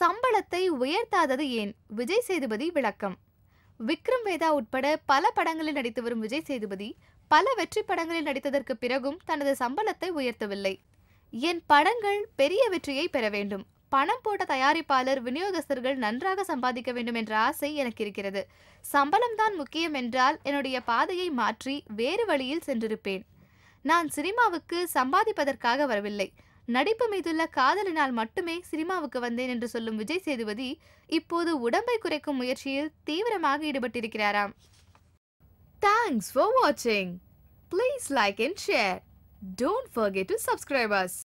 சம்பளத்தை உயர்த்தாதது ஏன் விஜய் சேதுபதி விளக்கம் விக்ரம் வேதா உட்பட பல படங்களில் நடித்து வரும் விஜய் சேதுபதி பல வெற்றி படங்களில் நடித்ததற்கு பிறகும் தனது சம்பளத்தை உயர்த்தவில்லை என் படங்கள் பெரிய வெற்றியை பெற வேண்டும் பணம் போட்ட தயாரிப்பாளர் விநியோகஸ்தர்கள் நன்றாக சம்பாதிக்க வேண்டும் என்ற ஆசை எனக்கு இருக்கிறது சம்பளம் தான் முக்கியம் என்றால் என்னுடைய பாதையை மாற்றி வேறு வழியில் சென்றிருப்பேன் நான் சினிமாவுக்கு சம்பாதிப்பதற்காக வரவில்லை நடிப்பு மீதுள்ள காதலினால் மட்டுமே சினிமாவுக்கு வந்தேன் என்று சொல்லும் விஜய் சேதுபதி இப்போது உடம்பை குறைக்கும் முயற்சியில் தீவிரமாக ஈடுபட்டிருக்கிறாராம் தேங்க்ஸ் ஃபார் வாட்சிங் please like and share don't forget to subscribers